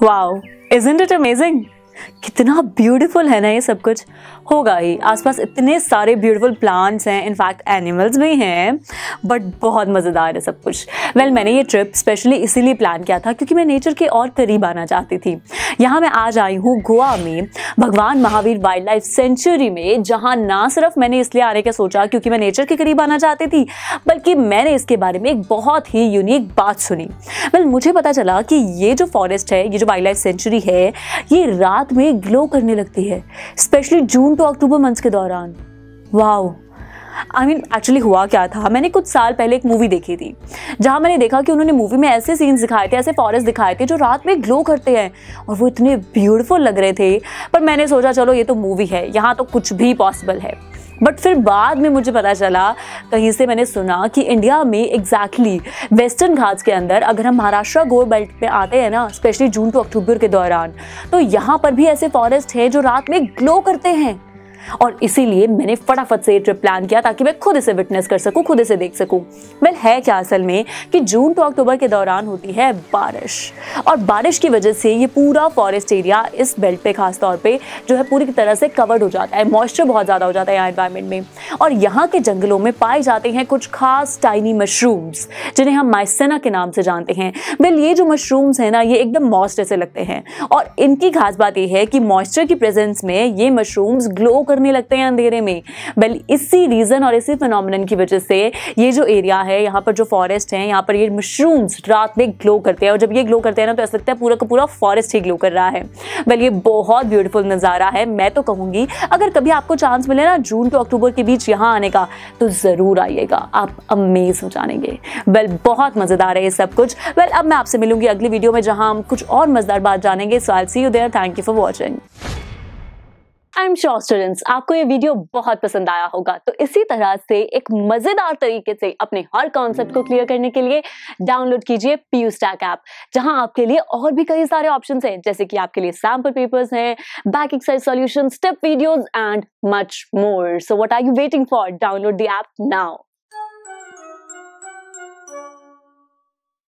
Wow, isn't it amazing? कितना beautiful है ना ये सब कुछ होगा ही आसपास इतने सारे ब्यूटीफुल प्लांट्स हैं इनफैक्ट एनिमल्स भी हैं बट बहुत मज़ेदार है सब कुछ वेल well, मैंने ये ट्रिप स्पेशली इसीलिए प्लान किया था क्योंकि मैं नेचर के और करीब आना चाहती थी यहाँ मैं आज आई हूँ गोवा में भगवान महावीर वाइल्ड लाइफ सेंचुरी में जहाँ ना सिर्फ मैंने इसलिए आने का सोचा क्योंकि मैं नेचर के करीब आना चाहती थी बल्कि मैंने इसके बारे में एक बहुत ही यूनिक बात सुनी वेल well, मुझे पता चला कि ये जो फॉरेस्ट है ये जो वाइल्ड लाइफ सेंचुरी है ये रात रात में ग्लो करने लगती है specially June to October months के दौरान वाह आई मीन एक्चुअली हुआ क्या था मैंने कुछ साल पहले एक मूवी देखी थी जहाँ मैंने देखा कि उन्होंने मूवी में ऐसे सीन्स दिखाए थे ऐसे फॉरेस्ट दिखाए थे जो रात में ग्लो करते हैं और वो इतने ब्यूटीफुल लग रहे थे पर मैंने सोचा चलो ये तो मूवी है यहाँ तो कुछ भी पॉसिबल है बट फिर बाद में मुझे पता चला कहीं से मैंने सुना कि इंडिया में एग्जैक्टली वेस्टर्न घाट्स के अंदर अगर हम महाराष्ट्र गोल बेल्ट पे आते हैं ना स्पेशली जून टू अक्टूबर के दौरान तो यहाँ पर भी ऐसे फॉरेस्ट हैं जो रात में ग्लो करते हैं और इसीलिए मैंने फटाफट से ये ट्रिप प्लान किया ताकि मैं खुद इसे विटनेस कर सकूँ खुद इसे देख सकूँ वेल है क्या असल में कि जून टू अक्टूबर के दौरान होती है बारिश और बारिश की वजह से ये पूरा फॉरेस्ट एरिया इस बेल्ट पे खासतौर पर जो है पूरी तरह से कवर्ड हो जाता है मॉइस्चर बहुत ज़्यादा हो जाता है यहाँ इन्वायरमेंट में और यहाँ के जंगलों में पाए जाते हैं कुछ खास टाइनी मशरूम्स जिन्हें हम माइसेना के नाम से जानते हैं वेल ये जो मशरूम्स हैं ना ये एकदम मॉस्ट ऐसे लगते हैं और इनकी खास बात यह है कि मॉइस्चर की प्रेजेंस में ये मशरूम्स ग्लो कर करने लगते हैं अंधेरे में बल इसी रीज़न और इसी फिनोमिन की वजह से ये जो एरिया है यहाँ पर जो फॉरेस्ट है यहाँ पर ये मशरूम्स रात में ग्लो करते हैं और जब ये ग्लो करते हैं ना तो ऐसा लगता है पूरा का पूरा फॉरेस्ट ही ग्लो कर रहा है बल ये बहुत ब्यूटीफुल नज़ारा है मैं तो कहूँगी अगर कभी आपको चांस मिले ना जून टू अक्टूबर के बीच यहाँ आने का तो ज़रूर आइएगा आप अमेज हो जानेंगे बल बहुत मज़ेदार है ये सब कुछ वेल अब मैं आपसे मिलूंगी अगली वीडियो में जहाँ हम कुछ और मज़ेदार बात जानेंगे so I see you there thank you for watching I am sure students आपको ये वीडियो बहुत पसंद आया होगा तो इसी तरह से एक मजेदार तरीके से अपने हर कॉन्सेप्ट को क्लियर करने के लिए डाउनलोड कीजिए पीयू स्टैक ऐप जहां आपके लिए और भी कई सारे ऑप्शंस हैं जैसे कि आपके लिए सैम्पल पेपर्स हैं back exercise solutions step videos and much more so what are you waiting for download the app now